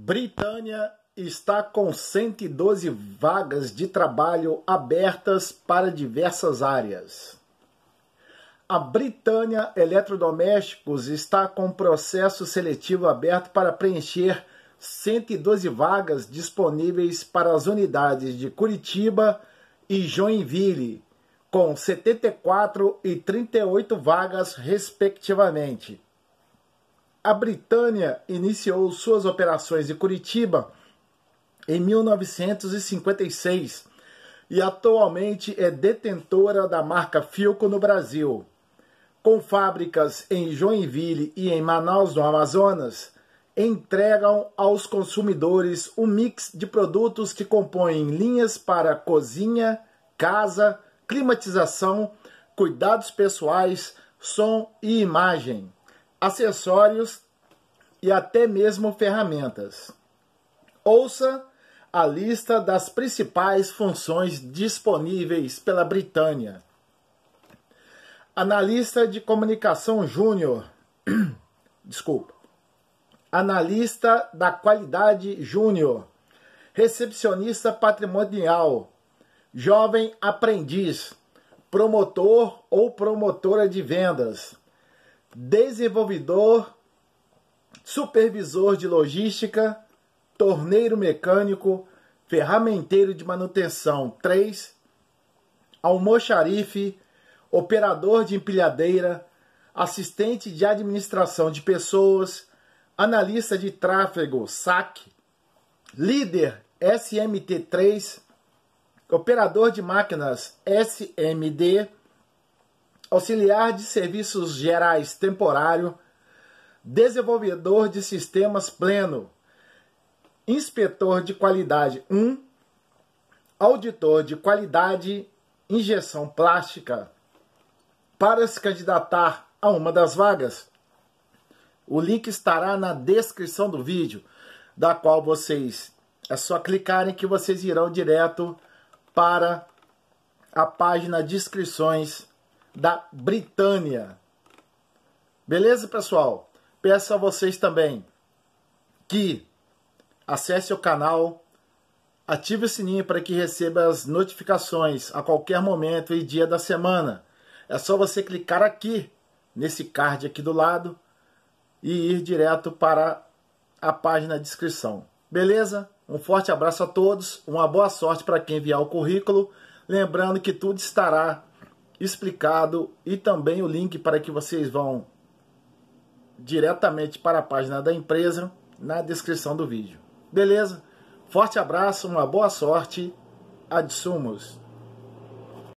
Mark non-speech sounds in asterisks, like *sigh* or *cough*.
Britânia está com 112 vagas de trabalho abertas para diversas áreas. A Britânia Eletrodomésticos está com processo seletivo aberto para preencher 112 vagas disponíveis para as unidades de Curitiba e Joinville, com 74 e 38 vagas, respectivamente. A Britânia iniciou suas operações de Curitiba em 1956 e atualmente é detentora da marca Filco no Brasil. Com fábricas em Joinville e em Manaus, no Amazonas, entregam aos consumidores um mix de produtos que compõem linhas para cozinha, casa, climatização, cuidados pessoais, som e imagem acessórios e até mesmo ferramentas. Ouça a lista das principais funções disponíveis pela Britânia. Analista de comunicação júnior. *clears throat* Desculpa. Analista da qualidade júnior. Recepcionista patrimonial. Jovem aprendiz. Promotor ou promotora de vendas desenvolvedor, supervisor de logística, torneiro mecânico, ferramenteiro de manutenção 3, almoxarife, operador de empilhadeira, assistente de administração de pessoas, analista de tráfego SAC, líder SMT3, operador de máquinas SMD, auxiliar de serviços gerais temporário, desenvolvedor de sistemas pleno, inspetor de qualidade 1, auditor de qualidade injeção plástica. Para se candidatar a uma das vagas, o link estará na descrição do vídeo, da qual vocês é só clicarem que vocês irão direto para a página de inscrições da Britânia. Beleza, pessoal? Peço a vocês também que acesse o canal, ative o sininho para que receba as notificações a qualquer momento e dia da semana. É só você clicar aqui, nesse card aqui do lado, e ir direto para a página de inscrição. Beleza? Um forte abraço a todos, uma boa sorte para quem enviar o currículo. Lembrando que tudo estará explicado e também o link para que vocês vão diretamente para a página da empresa na descrição do vídeo. Beleza? Forte abraço, uma boa sorte. Adsumos.